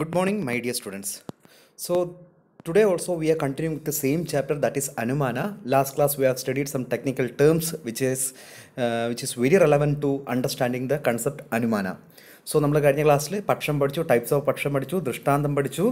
good morning my dear students so today also we are continuing with the same chapter that is anumana last class we have studied some technical terms which is uh, which is very relevant to understanding the concept anumana so നമ്മൾ കഴിഞ്ഞ ക്ലാസ്സിൽ പക്ഷം പഠിച്ചു types of പക്ഷം പഠിച്ചു ദൃഷ്ടാന്തം പഠിച്ചു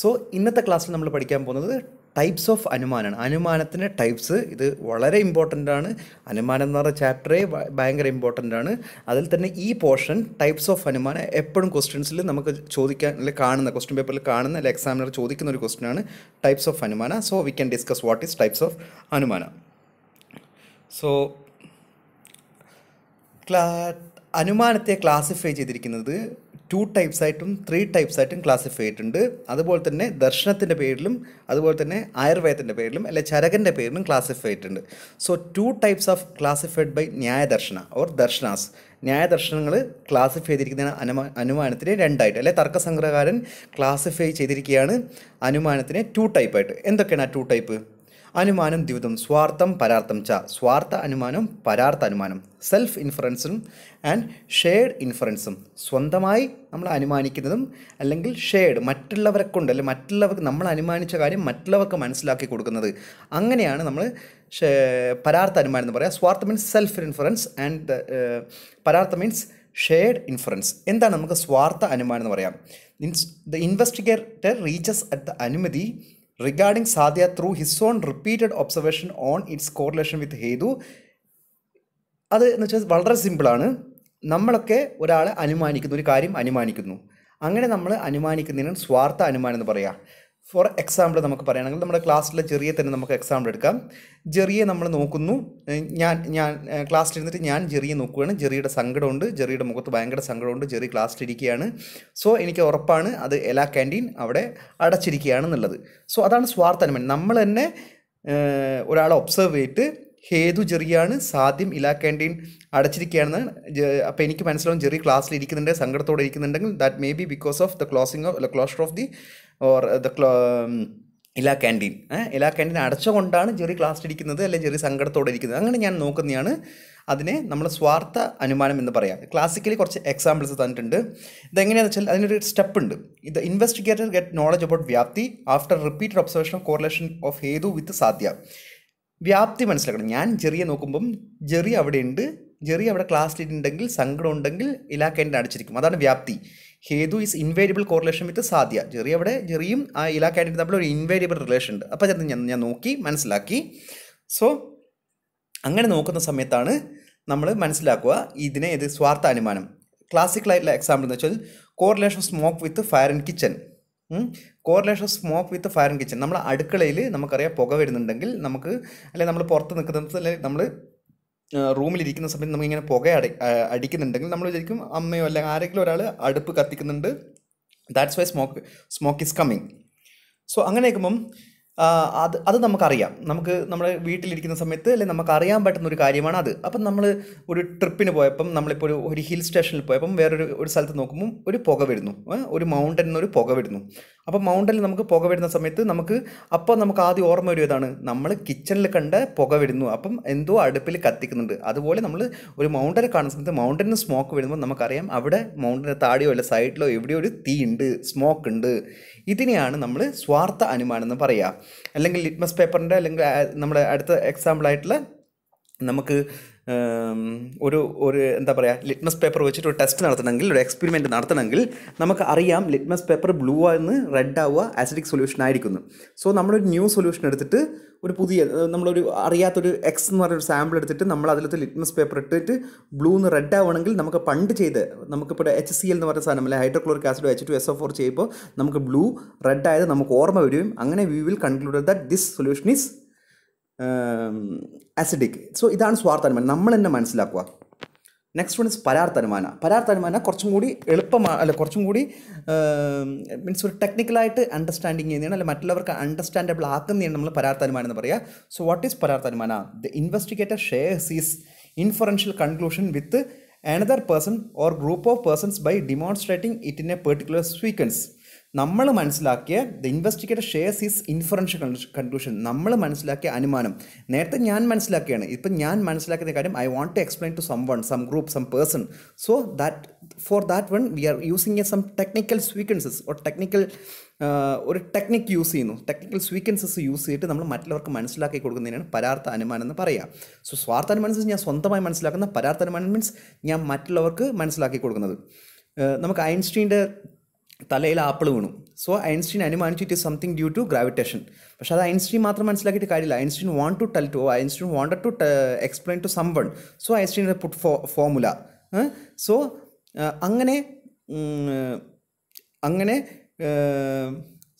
so ഇന്നത്തെ ക്ലാസ്സിൽ നമ്മൾ പഠിക്കാൻ പോകുന്നത് ടൈപ്സ് ഓഫ് അനുമാനമാണ് അനുമാനത്തിൻ്റെ ടൈപ്സ് ഇത് വളരെ ഇമ്പോർട്ടൻ്റ് ആണ് അനുമാനം എന്ന് പറഞ്ഞ ചാപ്റ്ററേ ഭയങ്കര ഇമ്പോർട്ടൻ്റ് ആണ് അതിൽ തന്നെ ഈ പോർഷൻ ടൈപ്സ് ഓഫ് അനുമാനം എപ്പോഴും ക്വസ്റ്റ്യൻസിൽ നമുക്ക് ചോദിക്കാൻ അല്ലെങ്കിൽ കാണുന്ന ക്വസ്റ്റ്യൻ പേപ്പറിൽ കാണുന്ന അല്ലെങ്കിൽ എക്സാമിനർ ചോദിക്കുന്ന ഒരു ക്വസ്റ്റ്യൻ ആണ് ടൈപ്സ് ഓഫ് അനുമാനം so we can discuss what is types of അനുമാനം സോ ക്ലാ അനുമാനത്തെ ക്ലാസിഫൈ ചെയ്തിരിക്കുന്നത് ടു ടൈപ്സ് ആയിട്ടും ത്രീ ടൈപ്സ് ആയിട്ടും ക്ലാസിഫൈ ചെയ്തിട്ടുണ്ട് അതുപോലെ തന്നെ ദർശനത്തിൻ്റെ പേരിലും അതുപോലെ തന്നെ ആയുർവേദത്തിൻ്റെ പേരിലും അല്ലെ ചരകൻ്റെ പേരിലും ക്ലാസിഫൈ ചെയ്തിട്ടുണ്ട് so two types of classified by ന്യായദർശന ഓർ ദർശനാസ് ന്യായദർശനങ്ങൾ ക്ലാസിഫൈ ചെയ്തിരിക്കുന്ന അനുമാ അനുമാനത്തിന് രണ്ടായിട്ട് അല്ലെ തർക്കസംഗ്രഹകാരൻ ക്ലാസിഫൈ ചെയ്തിരിക്കുകയാണ് അനുമാനത്തിനെ ടു ടൈപ്പായിട്ട് എന്തൊക്കെയാണ് ആ ടു ടൈപ്പ് അനുമാനം ദ്വിതം സ്വാർത്ഥം പരാർത്ഥം ച സ്വാർത്ഥ അനുമാനം പരാർത്ഥ അനുമാനം സെൽഫ് ഇൻഫറൻസും ആൻഡ് ഷെയർഡ് ഇൻഫറൻസും സ്വന്തമായി നമ്മൾ അനുമാനിക്കുന്നതും അല്ലെങ്കിൽ ഷെയർഡ് മറ്റുള്ളവരെ കൊണ്ട് അല്ലെങ്കിൽ മറ്റുള്ളവർക്ക് നമ്മൾ അനുമാനിച്ച കാര്യം മറ്റുള്ളവർക്ക് മനസ്സിലാക്കി കൊടുക്കുന്നത് അങ്ങനെയാണ് നമ്മൾ പരാർത്ഥ അനുമാനം എന്ന് പറയുക സ്വാർത്ഥ മീൻസ് സെൽഫ് ഇൻഫറൻസ് ആൻഡ് പരാർത്ഥ മീൻസ് ഷെയർഡ് ഇൻഫറൻസ് എന്താണ് നമുക്ക് സ്വാർത്ഥ അനുമാനം എന്ന് പറയാം means the investigator reaches at the അനുമതി regarding സാധ്യ through his own repeated observation on its correlation with ഹേതു അത് എന്ന് വെച്ചാൽ വളരെ സിമ്പിളാണ് നമ്മളൊക്കെ ഒരാളെ അനുമാനിക്കുന്നു ഒരു കാര്യം അനുമാനിക്കുന്നു അങ്ങനെ നമ്മൾ അനുമാനിക്കുന്നതിനും സ്വാർത്ഥ അനുമാനം എന്ന് പറയുക ഫോർ എക്സാമ്പിൾ നമുക്ക് പറയുകയാണെങ്കിൽ നമ്മുടെ ക്ലാസ്സിലെ ചെറിയ തന്നെ നമുക്ക് എക്സാമ്പിൾ എടുക്കാം ജെറിയെ നമ്മൾ നോക്കുന്നു ഞാൻ ഞാൻ ക്ലാസ്സിലിരുന്നിട്ട് ഞാൻ ജെറിയെ നോക്കുകയാണ് ജെറിയുടെ സങ്കടമുണ്ട് ജെറിയുടെ മുഖത്ത് ഭയങ്കര സങ്കടമുണ്ട് ജെറി ക്ലാസ്സിലിരിക്കുകയാണ് സോ എനിക്ക് ഉറപ്പാണ് അത് എലാ ക്യാൻറ്റീൻ അവിടെ അടച്ചിരിക്കുകയാണെന്നുള്ളത് സോ അതാണ് സ്വാർത്ഥനമൻ നമ്മൾ തന്നെ ഒരാളെ ഒബ്സർവ് ചെയ്തിട്ട് ഹേതു ജെറിയാണ് സാധ്യം ഇലാ ക്യാൻറ്റീൻ അടച്ചിരിക്കുകയാണെന്ന് അപ്പോൾ എനിക്ക് മനസ്സിലാവും ജെറി ക്ലാസ്സിൽ ഇരിക്കുന്നുണ്ട് സങ്കടത്തോടെ ഇരിക്കുന്നുണ്ടെങ്കിൽ that may be because of the closing of closure of the or the ക്ലോ ഇലാ ക്യാൻറ്റീൻ ഇലാ ക്യാൻറ്റീൻ അടച്ചുകൊണ്ടാണ് ജെറി ക്ലാസ് ഇരിക്കുന്നത് അല്ലെങ്കിൽ ജെറി സങ്കടത്തോടെ ഇരിക്കുന്നത് അങ്ങനെ ഞാൻ നോക്കുന്നതാണ് അതിനെ നമ്മൾ സ്വാർത്ഥ അനുമാനം എന്ന് പറയാം ക്ലാസിക്കലി കുറച്ച് എക്സാമ്പിൾസ് തന്നിട്ടുണ്ട് ഇതെങ്ങനെയാണെന്ന് വെച്ചാൽ അതിനൊരു സ്റ്റെപ്പ് ഉണ്ട് ഇത് ഇൻവെസ്റ്റിഗേറ്റർ ഗെറ്റ് നോളജ് അബൌട്ട് വ്യാപ്തി after repeated observation of correlation of ഹേതു വിത്ത് സാധ്യ വ്യാപ്തി മനസ്സിലാക്കണം ഞാൻ ചെറിയ നോക്കുമ്പം ജെറി അവിടെ ഉണ്ട് ജെറി അവിടെ ക്ലാസ്സിലിട്ടുണ്ടെങ്കിൽ സങ്കടം ഉണ്ടെങ്കിൽ ഇലാക്കേൻ്റെ അടിച്ചിരിക്കും അതാണ് വ്യാപ്തി ഹേതു ഈസ് ഇൻവേരിയബിൾ കോറിലേഷൻ വിത്ത് സാധ്യ ജെറി അവിടെ ജെറിയും ആ ഇല കാൻഡിഡേറ്റ് തമ്മിൽ ഒരു ഇൻവേരിയബിൾ റിലേഷൻ ഉണ്ട് അപ്പോൾ ചേട്ടൻ ഞാൻ ഞാൻ നോക്കി മനസ്സിലാക്കി സോ അങ്ങനെ നോക്കുന്ന സമയത്താണ് നമ്മൾ മനസ്സിലാക്കുക ഇതിനെ ഇത് സ്വാർത്ഥ അനുമാനം ക്ലാസിക്കലായിട്ടുള്ള എക്സാമ്പിൾ എന്ന് വെച്ചാൽ correlation of smoke with fire and kitchen correlation of smoke with fire and kitchen നമ്മൾ അടുക്കളയിൽ നമുക്കറിയാം പുക വരുന്നുണ്ടെങ്കിൽ നമുക്ക് അല്ലെങ്കിൽ നമ്മൾ പുറത്ത് നിൽക്കുന്നത് അല്ലെങ്കിൽ നമ്മൾ റൂമിലിരിക്കുന്ന സമയത്ത് നമുക്കിങ്ങനെ പുക അടി അടിക്കുന്നുണ്ടെങ്കിൽ നമ്മൾ വിചാരിക്കും അമ്മയോ അല്ലെങ്കിൽ ആരെങ്കിലും ഒരാൾ അടുപ്പ് കത്തിക്കുന്നുണ്ട് that's why smoke smoke is coming so അങ്ങനെ ആക്കുമ്പം അത് അത് നമുക്കറിയാം നമുക്ക് നമ്മുടെ വീട്ടിലിരിക്കുന്ന സമയത്ത് അല്ലെങ്കിൽ നമുക്ക് അറിയാൻ പറ്റുന്ന ഒരു കാര്യമാണ് അത് അപ്പം നമ്മൾ ഒരു ട്രിപ്പിന് പോയപ്പം നമ്മളിപ്പോൾ ഒരു ഒരു ഹിൽ സ്റ്റേഷനിൽ പോയപ്പം വേറൊരു ഒരു സ്ഥലത്ത് നോക്കുമ്പോൾ ഒരു പുക വരുന്നു ഒരു മൗണ്ടനിൽ നിന്ന് ഒരു പുക വരുന്നു അപ്പോൾ മൗണ്ടനിൽ നമുക്ക് പുക വരുന്ന സമയത്ത് നമുക്ക് അപ്പോൾ നമുക്ക് ആദ്യം ഓർമ്മ വരുന്നതാണ് നമ്മൾ കിച്ചണിൽ കണ്ട് പുക വരുന്നു അപ്പം എന്തോ അടുപ്പിൽ കത്തിക്കുന്നുണ്ട് അതുപോലെ നമ്മൾ ഒരു മൗണ്ടനെ കാണുന്ന സമയത്ത് മൗണ്ടനിൽ സ്മോക്ക് വരുമ്പോൾ നമുക്കറിയാം അവിടെ മൗണ്ടൻ്റെ താടിയോ അല്ല സൈഡിലോ എവിടെയോ ഒരു തീ ഉണ്ട് സ്മോക്ക് ഉണ്ട് ഇതിനെയാണ് നമ്മൾ സ്വാർത്ഥ അനുമാനം എന്ന് പറയുക അല്ലെങ്കിൽ ലിറ്റ്മസ് പേപ്പറിൻ്റെ അല്ലെങ്കിൽ നമ്മുടെ അടുത്ത എക്സാമ്പിളായിട്ടുള്ള നമുക്ക് ഒരു ഒരു എന്താ പറയുക ലിറ്റ്മസ് പേപ്പർ വെച്ചിട്ട് ഒരു ടെസ്റ്റ് നടത്തണമെങ്കിൽ ഒരു എക്സ്പെരിമെൻറ്റ് നടത്തണമെങ്കിൽ നമുക്ക് അറിയാം ലിറ്റ്മസ് പേപ്പർ ബ്ലൂ ആകുന്ന റെഡ് ആവുക ആസിഡിക് സൊല്യൂഷൻ ആയിരിക്കുന്നു സോ നമ്മളൊരു ന്യൂ സൊല്യൂഷൻ എടുത്തിട്ട് ഒരു പുതിയ നമ്മളൊരു അറിയാത്തൊരു എക്സ് എന്ന് പറഞ്ഞൊരു സാമ്പിൾ എടുത്തിട്ട് നമ്മൾ അതിലത്തെ ലിറ്റ്മസ് പേപ്പർ ഇട്ടിട്ട് ബ്ലൂ എന്ന് റെഡ് ആവണമെങ്കിൽ നമുക്ക് പണ്ട് ചെയ്ത് നമുക്കിപ്പോൾ എച്ച് സി എൽ എന്ന് പറഞ്ഞ സാധനം അല്ലെങ്കിൽ hydrochloric acid H two S O four ചെയ്യുമ്പോൾ നമുക്ക് ബ്ലൂ റെഡ് ആയത് നമുക്ക് ഓർമ്മ വരും അങ്ങനെ we will conclude that this solution is acidic so ഇതാണ് സ്വാർത്ഥ അനുമാനം നമ്മൾ തന്നെ മനസ്സിലാക്കുക നെക്സ്റ്റ് വൺ ഇസ് പരാർത്ഥ പരാർത്ഥ പരാർത്ഥനുമാന കുറച്ചും കൂടി എളുപ്പമാണ് അല്ല കുറച്ചും കൂടി മീൻസ് ഒരു ടെക്നിക്കലായിട്ട് അണ്ടർസ്റ്റാൻഡിങ് ചെയ്യുന്നതാണ് അല്ലെങ്കിൽ മറ്റുള്ളവർക്ക് അണ്ടർസ്റ്റാൻഡബിൾ ആക്കുന്നതാണ് നമ്മൾ പരാർത്ഥ അനുമാനം എന്ന് പറയുക സോ വാട്ട് ഈസ് പരാർത്ഥ പരാർത്ഥനുമാന the investigator share sees inferential conclusion with another person or group of persons by demonstrating it in a particular sequence നമ്മൾ മനസ്സിലാക്കിയ the investigator shares is inferential conclusion നമ്മൾ മനസ്സിലാക്കിയ അനുമാനം നേരത്തെ ഞാൻ മനസ്സിലാക്കിയാണ് ഇപ്പം ഞാൻ മനസ്സിലാക്കുന്ന കാര്യം I want to explain to someone some group some person so that for that one we are using a some technical sequences or technical ഒരു ടെക്നിക്ക് യൂസ് ചെയ്യുന്നു ടെക്നിക്കൽ സ്വീക്വൻസസ് യൂസ് ചെയ്തിട്ട് നമ്മൾ മറ്റുള്ളവർക്ക് മനസ്സിലാക്കി കൊടുക്കുന്നതിനാണ് പരാർത്ഥ അനുമാനം എന്ന് പറയുക സോ സ്വാർത്ഥ അനുമാനം ഞാൻ സ്വന്തമായി മനസ്സിലാക്കുന്ന പരാർത്ഥ അനുമാനം മീൻസ് ഞാൻ മറ്റുള്ളവർക്ക് മനസ്സിലാക്കി കൊടുക്കുന്നത് uh, നമുക്ക് ഐൻസ്റ്റീൻ്റെ തലയിൽ ആപ്പിൾ വീണു സോ ഐൻസ്റ്റീൻ അനുമാനിച്ചു it is something due to gravitation പക്ഷേ അത് ഐൻസ്റ്റീൻ മാത്രം മനസ്സിലാക്കിയിട്ട് കാര്യമില്ല Einstein want to tell to Einstein wanted to explain to someone so Einstein put ഫോ ഫോമുല സോ അങ്ങനെ അങ്ങനെ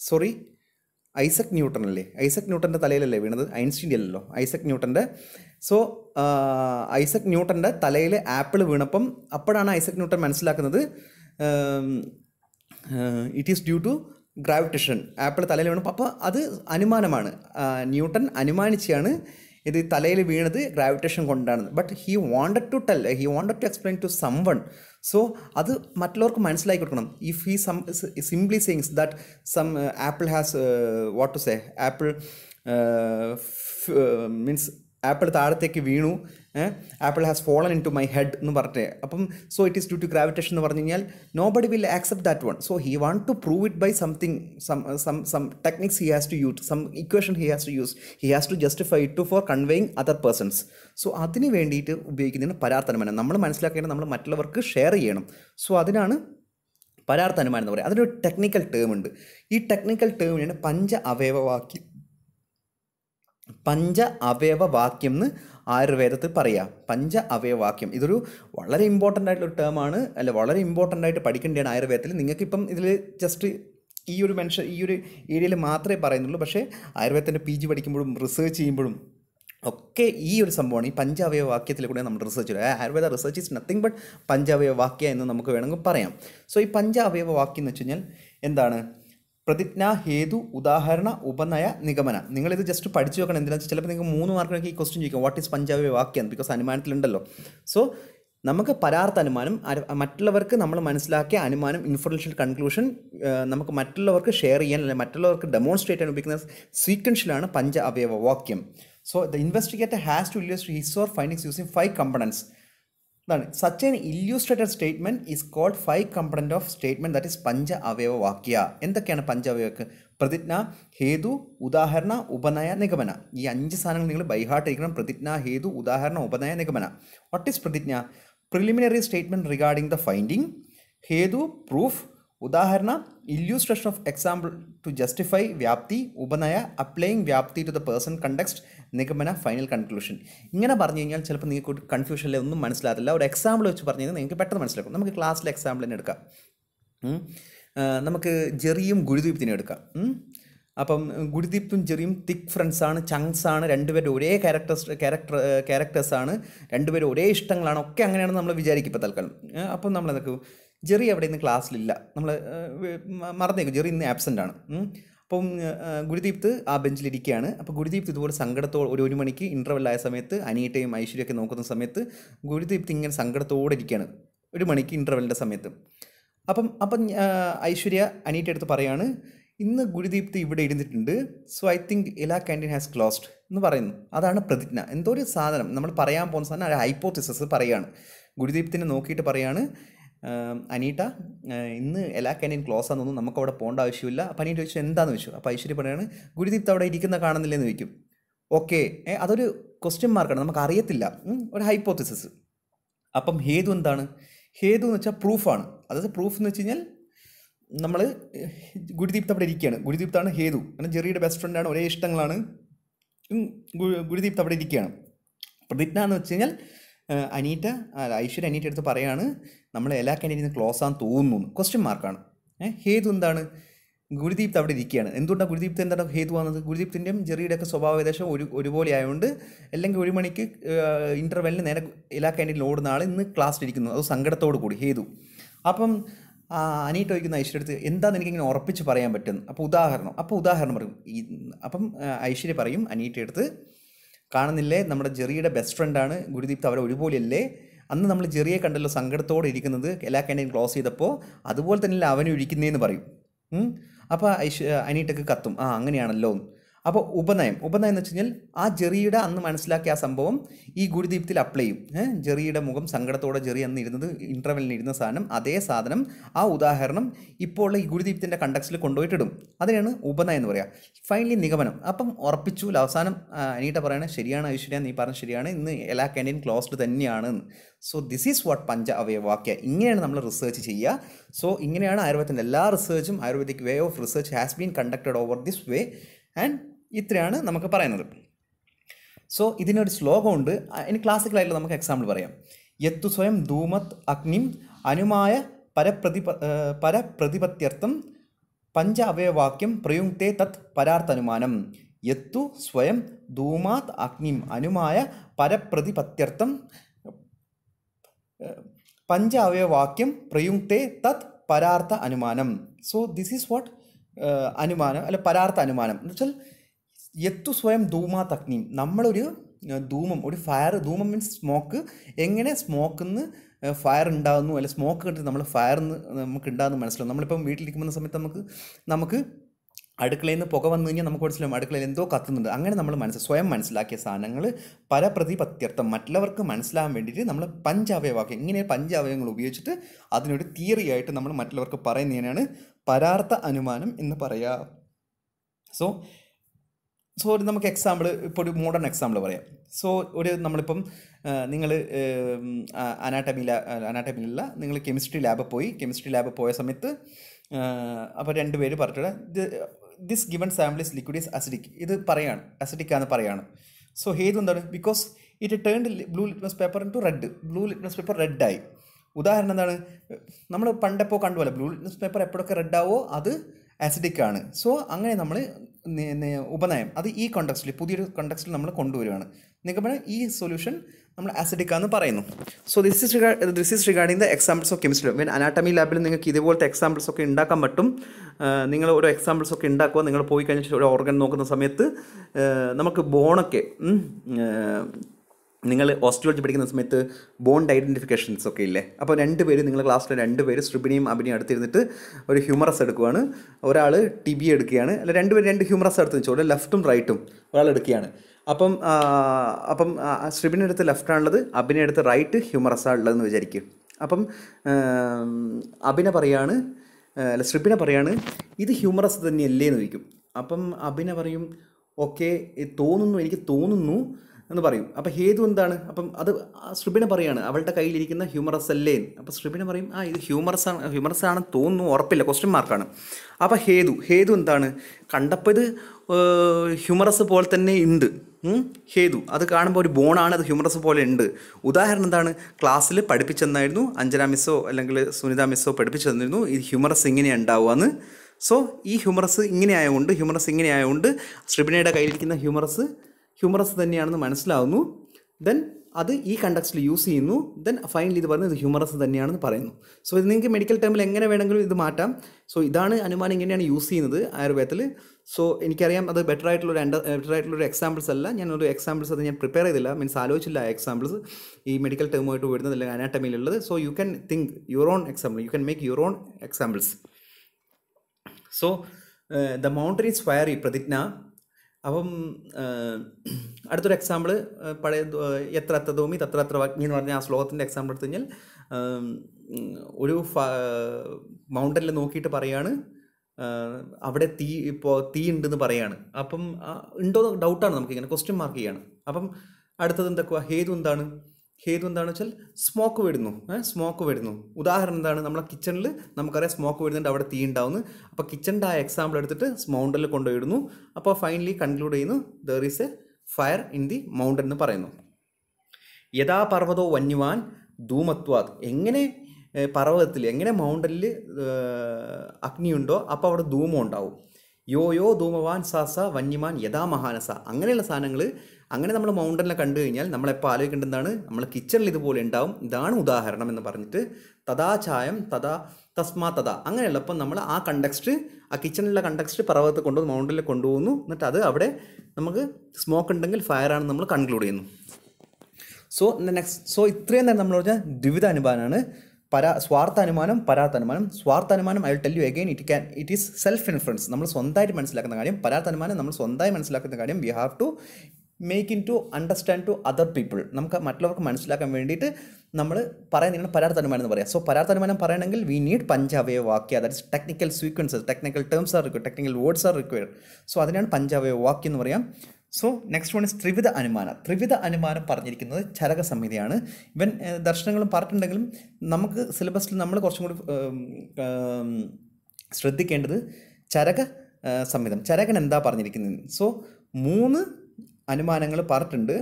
സോറി ഐസക് ന്യൂട്ടൺ അല്ലേ ഐസക് ന്യൂട്ടൻ്റെ തലയിലല്ലേ വീണത് ഐൻസ്റ്റീൻ്റെ അല്ലല്ലോ ഐസക് ന്യൂട്ടൻ്റെ സോ ഐസക് ന്യൂട്ടൻ്റെ തലയിൽ ആപ്പിൾ വീണപ്പം അപ്പോഴാണ് ഐസക് ന്യൂട്ടൺ മനസ്സിലാക്കുന്നത് it is due to gravitation apple തലയിൽ വീണു അപ്പോൾ അത് അനുമാനമാണ് ന്യൂട്ടൺ അനുമാനിച്ചാണ് ഇത് തലയിൽ വീണത് ഗ്രാവിറ്റേഷൻ കൊണ്ടാണ് but he wanted to tell he wanted to explain to someone so അത് മറ്റുള്ളവർക്ക് മനസ്സിലാക്കി കൊടുക്കണം if he some simply sayings that some apple has what to say apple means apple താഴത്തേക്ക് വീണു apple has fallen into my head എന്ന് പറഞ്ഞത് അപ്പം so it is due to gravitation എന്ന് പറഞ്ഞു കഴിഞ്ഞാൽ nobody will accept that one so he want to prove it by something some some some techniques he has to use some equation he has to use he has to justify it to for conveying other persons so അതിന് വേണ്ടിയിട്ട് ഉപയോഗിക്കുന്നതിന് പരാർത്ഥനമാണ് നമ്മൾ മനസ്സിലാക്കേണ്ടത് നമ്മൾ മറ്റുള്ളവർക്ക് share ചെയ്യണം so അതിനാണ് പരാർത്ഥനമാനം എന്ന് പറയുക അതിനൊരു ടെക്നിക്കൽ ടേം ഉണ്ട് ഈ ടെക്നിക്കൽ ടേമിനാണ് പഞ്ച അവയവവാക്യം പഞ്ച വാക്യം എന്ന് ആയുർവേദത്തിൽ പറയുക പഞ്ച വാക്യം ഇതൊരു വളരെ ഇമ്പോർട്ടൻ്റ് ആയിട്ടുള്ള ടേമാണ് അല്ല വളരെ ഇമ്പോർട്ടൻ്റ് ആയിട്ട് പഠിക്കേണ്ടതാണ് ആയുർവേദത്തിൽ നിങ്ങൾക്കിപ്പം ഇതിൽ ജസ്റ്റ് ഈ ഒരു മനുഷ്യ ഈ ഒരു ഏരിയയിൽ മാത്രമേ പറയുന്നുള്ളൂ പക്ഷേ ആയുർവേദത്തിൻ്റെ പി ജി പഠിക്കുമ്പോഴും റിസേർച്ച് ചെയ്യുമ്പോഴും ഒക്കെ ഈ ഒരു സംഭവമാണ് ഈ പഞ്ചാവയ വാക്യത്തിൽ കൂടെ നമ്മൾ റിസർച്ച് ചെയ്യും Ayurveda research is nothing but പഞ്ചാവയ വാക്യ എന്ന് നമുക്ക് വേണമെങ്കിൽ പറയാം സോ ഈ പഞ്ചാവയവ വാക്യം എന്ന് വെച്ച് കഴിഞ്ഞാൽ എന്താണ് പ്രതിജ്ഞാ ഹേതു ഉദാഹരണ ഉപനയ നിഗമനം നിങ്ങളിത് ജസ്റ്റ് പഠിച്ചു വെക്കണം എന്തിനാണെന്ന് വെച്ചാൽ ചിലപ്പോൾ നിങ്ങൾക്ക് മൂന്ന് മാർക്കിനൊക്കെ ഈ ക്വസ്റ്റ്യൻ ചോദിക്കും വാട്ട് ഈസ് പഞ്ചാബി വാക്യം ബിക്കോസ് അനുമാനത്തിലുണ്ടല്ലോ സോ നമുക്ക് പരാർത്ഥ അനുമാനം മറ്റുള്ളവർക്ക് നമ്മൾ മനസ്സിലാക്കിയ അനുമാനം ഇൻഫർമേഷൻ കൺക്ലൂഷൻ നമുക്ക് മറ്റുള്ളവർക്ക് ഷെയർ ചെയ്യാൻ അല്ലെങ്കിൽ മറ്റുള്ളവർക്ക് ഡെമോൺസ്ട്രേറ്റ് ചെയ്യാൻ ഉപയോഗിക്കുന്ന സീക്വൻഷിലാണ് പഞ്ച അവയവ വാക്യം so the investigator has to use his or findings using five components അതാണ് such an illustrated statement is called five component of statement that is പഞ്ച അവയവ വാക്യ എന്തൊക്കെയാണ് പഞ്ച അവയവക്ക് പ്രതിജ്ഞ ഹേതു ഉദാഹരണ ഉപനയ നിഗമന ഈ അഞ്ച് സാധനങ്ങൾ നിങ്ങൾ ബൈഹാർട്ട് ഇരിക്കണം പ്രതിജ്ഞ ഹേതു ഉദാഹരണ ഉപനയ നിഗമന വട്ട് ഈസ് പ്രതിജ്ഞ preliminary statement regarding the finding ഹേതു പ്രൂഫ് ഉദാഹരണം illustration of example to justify വ്യാപ്തി ഉപനയ അപ്ലൈയിങ് വ്യാപ്തി ടു ദ പേഴ്സൺ കണ്ടക്സ്റ്റ് നിഗമന ഫൈനൽ കൺക്ലൂഷൻ ഇങ്ങനെ പറഞ്ഞു കഴിഞ്ഞാൽ ചിലപ്പോൾ നിങ്ങൾക്ക് കൺഫ്യൂഷനിൽ ഒന്നും മനസ്സിലാകില്ല ഒരു എക്സാമ്പിൾ വെച്ച് പറഞ്ഞു കഴിഞ്ഞാൽ നിങ്ങൾക്ക് പെട്ടെന്ന് മനസ്സിലാക്കും നമുക്ക് ക്ലാസ്സിലെ എക്സാമ്പിൾ തന്നെ എടുക്കാം നമുക്ക് ജെറിയും ഗുരുദീപ്തിനും എടുക്കാം അപ്പം ഗുരുദീപ്തും ജെറിയും തിക് ഫ്രണ്ട്സാണ് ചങ്സാണ് രണ്ടുപേരും ഒരേ ക്യാരക്ടേഴ്സ് ക്യാരക്ടർ ക്യാരക്ടേഴ്സാണ് രണ്ടുപേരും ഒരേ ഇഷ്ടങ്ങളാണ് ഒക്കെ അങ്ങനെയാണ് നമ്മൾ വിചാരിക്കും ഇപ്പോൾ തൽക്കാലം അപ്പം നമ്മളെന്തൊക്കെ ജെറി അവിടെ ഇന്ന് ക്ലാസ്സിലില്ല നമ്മൾ മറന്നേക്കും ജെറി ഇന്ന് ആബ്സെൻ്റ് ആണ് അപ്പം ഗുരുദീപ്ത് ആ ബെഞ്ചിലിരിക്കുകയാണ് അപ്പോൾ ഗുരുദീപ്ത് ഇതുപോലെ സങ്കടത്തോടെ ഒരു ഒരു മണിക്ക് ഇൻ്റർവെല്ലായ സമയത്ത് അനിയട്ടയും ഐശ്വര്യമൊക്കെ നോക്കുന്ന സമയത്ത് ഗുരുദീപ്ത് ഇങ്ങനെ സങ്കടത്തോടെ ഇരിക്കുകയാണ് ഒരു മണിക്ക് ഇൻ്റർവെല്ലിൻ്റെ സമയത്ത് അപ്പം അപ്പം ഐശ്വര്യ അനിയട്ട അടുത്ത് പറയാണ് ഇന്ന് ഗുരുദീപ്തി ഇവിടെ ഇരുന്നിട്ടുണ്ട് സോ ഐ തിങ്ക് എല്ലാ ക്യാൻറ്റീൻ ഹാസ് ക്ലോസ്ഡ് എന്ന് പറയുന്നു അതാണ് പ്രതിജ്ഞ എന്തോ ഒരു സാധനം നമ്മൾ പറയാൻ പോകുന്ന സാധനം ഹൈപ്പോത്തിസസ് പറയുകയാണ് ഗുരുദീപ്തിനെ നോക്കിയിട്ട് പറയുകയാണ് അനീട്ട ഇന്ന് എല്ലാ കാൻറ്റീൻ ക്ലോസ് ആണെന്നൊന്നും നമുക്ക് അവിടെ പോകേണ്ട ആവശ്യമില്ല അപ്പം അനീട്ട ചോദിച്ചു എന്താണെന്ന് ചോദിച്ചു അപ്പോൾ ഐശ്വര്യ പറയാണ് ഗുരുദീപ്ത് അവിടെ ഇരിക്കുന്ന കാണുന്നില്ലെന്ന് ചോദിക്കും ഓക്കെ അതൊരു ക്വസ്റ്റ്യൻ മാർക്കാണ് നമുക്ക് അറിയത്തില്ല ഒരു ഹൈപ്പോത്തിസിസ് അപ്പം ഹേതു എന്താണ് ഹേതു എന്ന് വെച്ചാൽ പ്രൂഫാണ് അതായത് പ്രൂഫ് എന്ന് വെച്ച് കഴിഞ്ഞാൽ നമ്മൾ ഗുരുദീപ്ത് അവിടെ ഇരിക്കുകയാണ് ഗുരുദീപ്താണ് ഹേതു കാരണം ജെറിയുടെ ബെസ്റ്റ് ഫ്രണ്ടാണ് ഒരേ ഇഷ്ടങ്ങളാണ് ഗുരുദീപ്ത് അവിടെ ഇരിക്കുകയാണ് പ്രതിജ്ഞ എന്ന് വെച്ച് കഴിഞ്ഞാൽ അനീറ്റ ഐശ്വര്യ അനീറ്റ എടുത്ത് പറയാണ് നമ്മൾ എല്ലാ കാൻഡീറ്റിൽ ക്ലോസ് ആകാൻ തോന്നുന്നു ക്വസ്റ്റ്യൻ മാർക്കാണ് ഏഹ് ഹേതു എന്താണ് ഗുരുദീപ്ത് അവിടെ ഇരിക്കുകയാണ് എന്തുകൊണ്ടാണ് ഗുരുദീപ്ത് എന്താണ് ഹേതു വന്നത് ഗുരുദീപ്തിൻ്റെയും ജെറിയുടെ ഒക്കെ സ്വഭാവ ഏകദേശം ഒരു ഒരുപോലെ ആയതുകൊണ്ട് അല്ലെങ്കിൽ ഒരു മണിക്ക് ഇൻ്റർവെല്ലിന് നേരെ എല്ലാ കാൻഡീറ്റിൽ ഓടുന്ന ആൾ ഇന്ന് ക്ലാസ്സിലിരിക്കുന്നു അത് സങ്കടത്തോടു കൂടി ഹേതു അപ്പം അനീട്ട് ചോദിക്കുന്ന അടുത്ത് എന്താണെന്ന് എനിക്കിങ്ങനെ ഉറപ്പിച്ച് പറയാൻ പറ്റുന്നത് അപ്പോൾ ഉദാഹരണം അപ്പോൾ ഉദാഹരണം പറയും ഈ അപ്പം ഐശ്വര്യ പറയും അനീറ്റയെടുത്ത് കാണുന്നില്ലേ നമ്മുടെ ജെറിയുടെ ബെസ്റ്റ് ഫ്രണ്ടാണ് ഗുരുദീപ്ത് അവരെ ഒരുപോലെയല്ലേ അന്ന് നമ്മൾ ജെറിയെ കണ്ടല്ലോ സങ്കടത്തോടെ ഇരിക്കുന്നത് എല്ലാ ക്യാൻറ്റീൻ ക്ലോസ് ചെയ്തപ്പോൾ അതുപോലെ തന്നെയല്ല അവനും ഇരിക്കുന്നതെന്ന് പറയും അപ്പോൾ ഐശ് അനീട്ടൊക്കെ കത്തും ആ അങ്ങനെയാണല്ലോ അപ്പോൾ ഉപനയം ഉപനയം എന്ന് വെച്ച് കഴിഞ്ഞാൽ ആ ജെറിയുടെ അന്ന് മനസ്സിലാക്കിയ ആ സംഭവം ഈ ഗുരുദീപത്തിൽ അപ്ലൈ ചെയ്യും ജെറിയുടെ മുഖം സങ്കടത്തോടെ ജെറി അന്ന് ഇരുന്നത് ഇൻ്റർവെല്ലിന് ഇരുന്ന സാധനം അതേ സാധനം ആ ഉദാഹരണം ഇപ്പോൾ ഉള്ള ഈ ഗുരുദീപത്തിൻ്റെ കണ്ടക്സിൽ കൊണ്ടുപോയിട്ടിടും അതിനാണ് ഉപനയം എന്ന് പറയുക ഫൈനലി നിഗമനം അപ്പം ഉറപ്പിച്ചു അവസാനം അനീട്ട പറയണ ശരിയാണ് ഐശ്വര്യ നീ പറഞ്ഞ ശരിയാണ് ഇന്ന് എല്ലാ ക്യാൻറ്റീൻ ക്ലോസ്ഡ് തന്നെയാണ് സോ ദിസ് ഈസ് വാട്ട് പഞ്ച വാക്യ ഇങ്ങനെയാണ് നമ്മൾ റിസർച്ച് ചെയ്യുക സോ ഇങ്ങനെയാണ് ആയുർവേദത്തിൻ്റെ എല്ലാ റിസർച്ചും Ayurvedic way of research has been conducted over this way and ഇത്രയാണ് നമുക്ക് പറയുന്നത് സോ ഇതിനൊരു ശ്ലോകമുണ്ട് ഇനി ക്ലാസിക്കലായിട്ട് നമുക്ക് എക്സാമ്പിൾ പറയാം യത്തു സ്വയം ധൂമത് അഗ്നിം അനുമായ പരപ്രതിപ പരപ്രതിപത്യർത്ഥം പഞ്ച അവയവാക്യം പ്രയുക്തേ തത് പരാർത്ഥനുമാനം യത്തു സ്വയം ധൂമാത് അഗ്നിം അനുമായ പരപ്രതിപത്യർത്ഥം പഞ്ച അവയവാക്യം പ്രയുക്തേ തത് പരാർത്ഥ അനുമാനം സോ ദിസ് ഈസ് വാട്ട് അനുമാനം അല്ലെ പരാർത്ഥ അനുമാനം എന്ന് വെച്ചാൽ എത്തു സ്വയം ധൂമാ തഗ്നിയും നമ്മളൊരു ധൂമം ഒരു ഫയർ ധൂമം മീൻസ് സ്മോക്ക് എങ്ങനെ സ്മോക്കിൽ നിന്ന് ഫയർ ഉണ്ടാകുന്നു അല്ലെങ്കിൽ സ്മോക്ക് കണ്ടിട്ട് നമ്മൾ ഫയർ നമുക്ക് ഉണ്ടാകുന്നു മനസ്സിലാവും നമ്മളിപ്പം വീട്ടിലിരിക്കുന്ന സമയത്ത് നമുക്ക് നമുക്ക് അടുക്കളയിൽ നിന്ന് പുക വന്നു കഴിഞ്ഞാൽ നമുക്ക് മനസ്സിലാവും അടുക്കളയിൽ എന്തോ കത്തുന്നുണ്ട് അങ്ങനെ നമ്മൾ മനസ്സ് സ്വയം മനസ്സിലാക്കിയ സാധനങ്ങൾ പല പരപ്രതിപത്യർത്ഥം മറ്റുള്ളവർക്ക് മനസ്സിലാകാൻ വേണ്ടിയിട്ട് നമ്മൾ പഞ്ചാവയവാക്യം ഇങ്ങനെ പഞ്ചാവയവങ്ങൾ ഉപയോഗിച്ചിട്ട് അതിനൊരു തിയറി ആയിട്ട് നമ്മൾ മറ്റുള്ളവർക്ക് പറയുന്നതിനാണ് പരാർത്ഥ അനുമാനം എന്ന് പറയുക സോ സോ ഒരു നമുക്ക് എക്സാമ്പിൾ ഇപ്പോൾ ഒരു മോഡേൺ എക്സാമ്പിൾ പറയാം സോ ഒരു നമ്മളിപ്പം നിങ്ങൾ അനാട്ടമി ലാ നിങ്ങൾ കെമിസ്ട്രി ലാബ് പോയി കെമിസ്ട്രി ലാബ് പോയ സമയത്ത് അപ്പോൾ രണ്ട് പേര് പറഞ്ഞിട്ട് this given sample liquid is acidic ഇത് പറയാണ് അസിഡിക് ആണെന്ന് പറയാണ് സോ ഹേതു എന്താണ് because it turned blue litmus paper into red blue litmus paper റെഡായി ഉദാഹരണം എന്താണ് നമ്മൾ പണ്ടെപ്പോൾ കണ്ടുപോലെ ബ്ലൂ ലിറ്റ്മസ് പേപ്പർ എപ്പോഴൊക്കെ റെഡാവോ അത് ആസിഡിക് ആണ് സോ അങ്ങനെ നമ്മൾ ഉപനയം അത് ഈ കോണ്ടക്സ്റ്റിൽ പുതിയൊരു കോണ്ടക്സ്റ്റിൽ നമ്മൾ കൊണ്ടുവരികയാണ് നിഗമനം ഈ സൊല്യൂഷൻ നമ്മൾ അസിഡിക്ക എന്ന് പറയുന്നു so this is regard this is regarding the examples of chemistry when anatomy ലാബിൽ നിങ്ങൾക്ക് ഇതുപോലത്തെ എക്സാമ്പിൾസ് ഒക്കെ ഉണ്ടാക്കാൻ പറ്റും നിങ്ങൾ ഒരു എക്സാമ്പിൾസ് ഒക്കെ ഉണ്ടാക്കുക നിങ്ങൾ പോയി കഴിഞ്ഞാൽ ഒരു ഓർഗൻ നോക്കുന്ന സമയത്ത് നമുക്ക് ബോണൊക്കെ നിങ്ങൾ ഓസ്റ്റിയോളജി പഠിക്കുന്ന സമയത്ത് ബോണ്ട് ഐഡൻറ്റിഫിക്കേഷൻസ് ഒക്കെ ഇല്ലേ അപ്പോൾ രണ്ട് പേര് നിങ്ങളുടെ ക്ലാസ്സിലെ രണ്ട് പേര് സ്ട്രിബിനിയും അബിനിയും അടുത്തിരുന്നിട്ട് ഒരു ഹ്യൂമറസ് എടുക്കുകയാണ് ഒരാൾ ടിബി എടുക്കുകയാണ് അല്ല രണ്ട് പേര് രണ്ട് ഹ്യൂമറസ് എടുത്ത് വെച്ചോളൂ ലെഫ്റ്റും റൈറ്റും ഒരാൾ എടുക്കുകയാണ് അപ്പം അപ്പം സ്ട്രിബിനെടുത്ത് ലെഫ്റ്റാണുള്ളത് അബിനെടുത്ത് റൈറ്റ് ഹ്യൂമറസ് ഉള്ളതെന്ന് വിചാരിക്കും അപ്പം അഭിന പറയാണ് അല്ല സ്ട്രിബിനെ പറയാണ് ഇത് ഹ്യൂമറസ് തന്നെയല്ലേ എന്ന് ചോദിക്കും അപ്പം അഭിന പറയും ഓക്കെ തോന്നുന്നു എനിക്ക് തോന്നുന്നു എന്ന് പറയും അപ്പം ഹേതു എന്താണ് അപ്പം അത് ശ്രിബിനെ പറയാണ് അവളുടെ കയ്യിലിരിക്കുന്ന ഹ്യൂമറസ് അല്ലേ അപ്പം ശ്രിബിനെ പറയും ആ ഇത് ഹ്യൂമറസ് ആണ് ഹ്യൂമറസ് ആണ് തോന്നുന്നു ഉറപ്പില്ല ക്വസ്റ്റ്യൻ മാർക്കാണ് അപ്പം ഹേതു ഹേതു എന്താണ് കണ്ടപ്പോൾ ഇത് ഹ്യൂമറസ് പോലെ തന്നെ ഉണ്ട് ഹേതു അത് കാണുമ്പോൾ ഒരു ബോണാണ് അത് ഹ്യൂമറസ് പോലെ ഉണ്ട് ഉദാഹരണം എന്താണ് ക്ലാസ്സിൽ പഠിപ്പിച്ചെന്നായിരുന്നു അഞ്ജന മിസ്സോ അല്ലെങ്കിൽ സുനിത മിസ്സോ പഠിപ്പിച്ചു തന്നിരുന്നു ഇത് ഹ്യൂമറസ് ഇങ്ങനെ ഉണ്ടാവുക സോ ഈ ഹ്യൂമറസ് ഇങ്ങനെ ആയതുകൊണ്ട് ഹ്യൂമറസ് ഇങ്ങനെ ആയതുകൊണ്ട് ശ്രിബിനയുടെ കയ്യിലിരിക്കുന്ന ഹ്യൂമറസ് ഹ്യൂമറസ് തന്നെയാണെന്ന് മനസ്സിലാവുന്നു ദെൻ അത് ഈ കണ്ടക്സ്റ്റിൽ യൂസ് ചെയ്യുന്നു ദെൻ ഫൈനലി ഇത് പറയുന്നത് ഇത് ഹ്യൂമറസ് തന്നെയാണെന്ന് പറയുന്നു സോ ഇത് നിങ്ങൾക്ക് മെഡിക്കൽ ടേമിൽ എങ്ങനെ വേണമെങ്കിലും ഇത് മാറ്റാം സോ ഇതാണ് അനുമാനം ഇങ്ങനെയാണ് യൂസ് ചെയ്യുന്നത് ആയുർവേദത്തിൽ സോ എനിക്കറിയാം അത് ബെറ്റർ ആയിട്ടുള്ള ഒരു ബെറ്റർ ആയിട്ടുള്ള ഒരു എക്സാമ്പിൾസ് അല്ല ഞാൻ ഒരു എക്സാമ്പിൾസ് അത് ഞാൻ പ്രിപ്പയർ ചെയ്തില്ല മീൻസ് ആലോചിച്ചില്ല എക്സാമ്പിൾസ് ഈ മെഡിക്കൽ ടേമുമായിട്ട് വരുന്നത് അല്ലെങ്കിൽ അനാറ്റമിയിലുള്ളത് so you can think your own example you can make your own examples so the mountain is ഈ പ്രതിജ്ഞ അപ്പം അടുത്തൊരു എക്സാമ്പിൾ പഴയ എത്ര അത്ര തോമി തത്ര അത്ര വാഗ്മി എന്ന് പറഞ്ഞ ആ ശ്ലോകത്തിൻ്റെ എക്സാമ്പിൾ എടുത്തു കഴിഞ്ഞാൽ ഒരു മൗണ്ടനിൽ നോക്കിയിട്ട് പറയാണ് അവിടെ തീ ഇപ്പോൾ തീ ഉണ്ടെന്ന് പറയാണ് അപ്പം ഉണ്ടോ ഡൗട്ടാണ് നമുക്കിങ്ങനെ ക്വസ്റ്റ്യൻ മാർക്ക് ചെയ്യാണ് അപ്പം അടുത്തത് എന്തൊക്കെയാ ഹേതു എന്താണ് ഹേതു എന്താണെന്ന് വെച്ചാൽ സ്മോക്ക് വരുന്നു സ്മോക്ക് വരുന്നു ഉദാഹരണം എന്താണ് നമ്മളെ കിച്ചണിൽ നമുക്കറിയാം സ്മോക്ക് വരുന്നുണ്ട് അവിടെ തീ ഉണ്ടാവുന്നു അപ്പോൾ കിച്ചണിൻ്റെ ആ എക്സാമ്പിൾ എടുത്തിട്ട് മൗണ്ടനിൽ കൊണ്ടുപോയിടുന്നു അപ്പോൾ ഫൈനലി കൺക്ലൂഡ് ചെയ്യുന്നു there is a fire in the mountain എന്ന് പറയുന്നു യഥാ പർവ്വതോ വന്യവാൻ ധൂമത്വാത് എങ്ങനെ പർവ്വതത്തിൽ എങ്ങനെ മൗണ്ടനിൽ അഗ്നിയുണ്ടോ അപ്പോൾ അവിടെ ധൂമം ഉണ്ടാവും യോ യോ ധൂമവാൻ സാസ വന്യമാൻ യഥാ മഹാനസ അങ്ങനെയുള്ള സാധനങ്ങൾ അങ്ങനെ നമ്മൾ മൗണ്ടനിലെ കണ്ടു കഴിഞ്ഞാൽ നമ്മളെപ്പോൾ ആലോചിക്കേണ്ടതാണ് നമ്മൾ കിച്ചണിൽ ഇതുപോലെ ഉണ്ടാവും ഇതാണ് ഉദാഹരണം എന്ന് പറഞ്ഞിട്ട് തഥാ ചായം തഥാ തസ്മാ തഥ അങ്ങനെയുള്ളപ്പോൾ നമ്മൾ ആ കണ്ടക്സ്റ്റ് ആ കിച്ചണിലെ കണ്ടക്സ്റ്റ് പർവ്വതത്തിൽ കൊണ്ടുവന്ന് മൗണ്ടനിൽ കൊണ്ടുപോകുന്നു എന്നിട്ട് അത് അവിടെ നമുക്ക് സ്മോക്ക് ഉണ്ടെങ്കിൽ ഫയർ ആണെന്ന് നമ്മൾ കൺക്ലൂഡ് ചെയ്യുന്നു സോ നെക്സ്റ്റ് സോ ഇത്രയും തന്നെ നമ്മൾ പറഞ്ഞാൽ ദ്വിവിധ അനുമാനമാണ് പരാ അനുമാനം സ്വാർത്ഥ അനുമാനം I tell you again it can it is self influence നമ്മൾ സ്വന്തമായിട്ട് മനസ്സിലാക്കുന്ന കാര്യം അനുമാനം നമ്മൾ സ്വന്തമായി മനസ്സിലാക്കുന്ന കാര്യം we have to make into understand to other people നമുക്ക് മറ്റുള്ളവർക്ക് മനസ്സിലാക്കാൻ വേണ്ടിയിട്ട് നമ്മൾ പറയുന്നതിനാണ് പരാർ പരാർത്ഥനുമാനം എന്ന് പറയാം സോ പരാർ പരാർത്ഥനുമാനം പറയണമെങ്കിൽ വി നീഡ് പഞ്ചാവയ വാക്യ അതായത് technical sequences technical terms are require technical words are require so അതിനാണ് പഞ്ചാവയ വാക്യം എന്ന് പറയാം സോ നെക്സ്റ്റ് വൺ ഇസ് ത്രിവിധ അനുമാനം ത്രിവിധ അനുമാനം പറഞ്ഞിരിക്കുന്നത് ചരക സംഹിതയാണ് ഇവൻ ദർശനങ്ങളും പറഞ്ഞിട്ടുണ്ടെങ്കിലും നമുക്ക് സിലബസിൽ നമ്മൾ കുറച്ചും കൂടി ശ്രദ്ധിക്കേണ്ടത് ചരക സംഹിതം ചരകൻ എന്താ പറഞ്ഞിരിക്കുന്നത് സോ മൂന്ന് അനുമാനങ്ങൾ പറഞ്ഞിട്ടുണ്ട്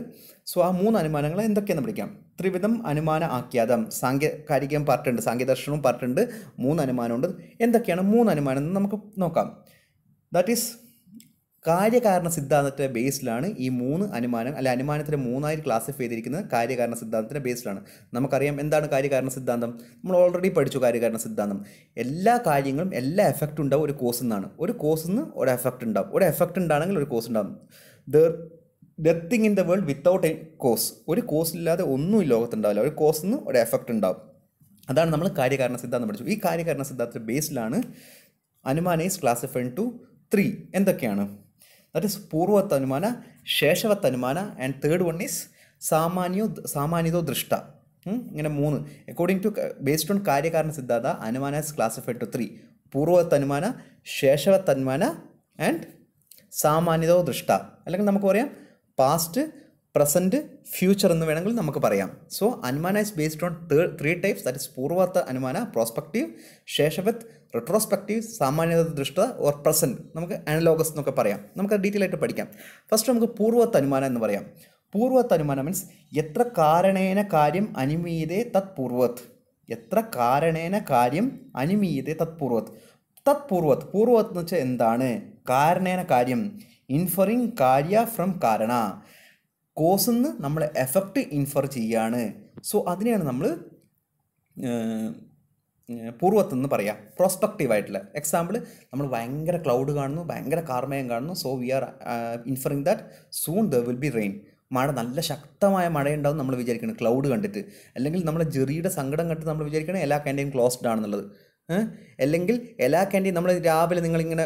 സോ ആ മൂന്ന് അനുമാനങ്ങൾ എന്തൊക്കെയെന്ന് പഠിക്കാം ത്രിവിധം അനുമാന ആഖ്യാതം സാങ്കേകാരികം പറഞ്ഞിട്ടുണ്ട് സാങ്കേദർശനവും പറഞ്ഞിട്ടുണ്ട് മൂന്ന് അനുമാനമുണ്ട് എന്തൊക്കെയാണ് മൂന്ന് അനുമാനം എന്ന് നമുക്ക് നോക്കാം ദാറ്റ് ഈസ് കാര്യകാരണ സിദ്ധാന്തത്തിൻ്റെ ബേസിലാണ് ഈ മൂന്ന് അനുമാനം അല്ലെ അനുമാനത്തിന് മൂന്നായി ക്ലാസിഫൈ ചെയ്തിരിക്കുന്നത് കാര്യകാരണ സിദ്ധാന്തത്തിൻ്റെ ബേസിലാണ് നമുക്കറിയാം എന്താണ് കാര്യകാരണ സിദ്ധാന്തം നമ്മൾ ഓൾറെഡി പഠിച്ചു കാര്യകാരണ സിദ്ധാന്തം എല്ലാ കാര്യങ്ങളും എല്ലാ എഫക്റ്റും ഉണ്ടാവും ഒരു കോസ് എന്നാണ് ഒരു കോസ് നിന്ന് ഒരു എഫക്റ്റ് ഉണ്ടാവും ഒരു എഫക്റ്റ് ഉണ്ടാണെങ്കിൽ ഒരു കോഴ്സ് ഉണ്ടാവും there nothing in the world without a cause ഒരു കോസ് ഇല്ലാതെ ഒന്നും ഈ ലോകത്തുണ്ടാവില്ല ഒരു കോസ് നിന്ന് ഒരു എഫക്റ്റ് ഉണ്ടാവും അതാണ് നമ്മൾ കാര്യകാരണ സിദ്ധാന്തം പഠിച്ചു ഈ കാര്യകാരണ സിദ്ധാന്തത്തിൻ്റെ ബേസിലാണ് അനുമാനൈസ് ക്ലാസിഫൈൻ ടു ത്രീ എന്തൊക്കെയാണ് ദാറ്റ് ഇസ് പൂർവത്ത് അനുമാന ശേഷവത്ത് അനുമാന ആൻഡ് തേർഡ് വൺ ഈസ് സാമാന്യോ സാമാന്യതോ ദൃഷ്ട ഇങ്ങനെ മൂന്ന് അക്കോർഡിംഗ് ടു ബേസ്ഡ് ഓൺ കാര്യകാരണ സിദ്ധാന്ത അനുമാനാസ് ക്ലാസിഫൈഡ് ടു ത്രീ പൂർവത്ത് അനുമാന ശേഷവത്ത് അനുമാന ആൻഡ് സാമാന്യതോ ദൃഷ്ട അല്ലെങ്കിൽ നമുക്ക് പറയാം പാസ്റ്റ് പ്രസൻറ്റ് ഫ്യൂച്ചർ എന്ന് വേണമെങ്കിൽ നമുക്ക് പറയാം സോ അനുമാന is based on three types that is പൂർവാർത്ഥ അനുമാന പ്രോസ്പെക്റ്റീവ് ശേഷവത് റെട്രോസ്പെക്റ്റീവ് സാമാന്യത ദൃഷ്ട ഓർ പ്രസൻറ്റ് നമുക്ക് അനലോഗസ് എന്നൊക്കെ പറയാം നമുക്ക് ഡീറ്റെയിൽ ആയിട്ട് പഠിക്കാം ഫസ്റ്റ് നമുക്ക് പൂർവത്ത അനുമാനം എന്ന് പറയാം പൂർവത്ത് അനുമാനം മീൻസ് എത്ര കാരണേന കാര്യം അനുമീതേ തത് പൂർവത്ത് എത്ര കാരണേന കാര്യം അനുമീതേ തത് പൂർവത്ത് തത് പൂർവത്ത് പൂർവത്ത് എന്ന് വെച്ചാൽ എന്താണ് കാരണേന കാര്യം ഇൻഫറിങ് കാര്യ ഫ്രം കാരണ കോസ് നിന്ന് നമ്മൾ എഫക്റ്റ് ഇൻഫർ ചെയ്യാണ് സോ അതിനെയാണ് നമ്മൾ പൂർവ്വത്തു നിന്ന് പറയാം പ്രോസ്പെക്റ്റീവ് ആയിട്ടുള്ള എക്സാമ്പിൾ നമ്മൾ ഭയങ്കര ക്ലൗഡ് കാണുന്നു ഭയങ്കര കാർമേയം കാണുന്നു so we are inferring that soon there will be rain മഴ നല്ല ശക്തമായ മഴയുണ്ടാവും നമ്മൾ വിചാരിക്കണം ക്ലൗഡ് കണ്ടിട്ട് അല്ലെങ്കിൽ നമ്മളെ ജെറിയുടെ സങ്കടം കണ്ടിട്ട് നമ്മൾ വിചാരിക്കണം എല്ലാ ക്യാൻറ്റീൻ ക്ലോസ്ഡ് ആണെന്നുള്ളത് അല്ലെങ്കിൽ എല്ലാ ക്യാൻറ്റീൻ നമ്മൾ രാവിലെ നിങ്ങളിങ്ങനെ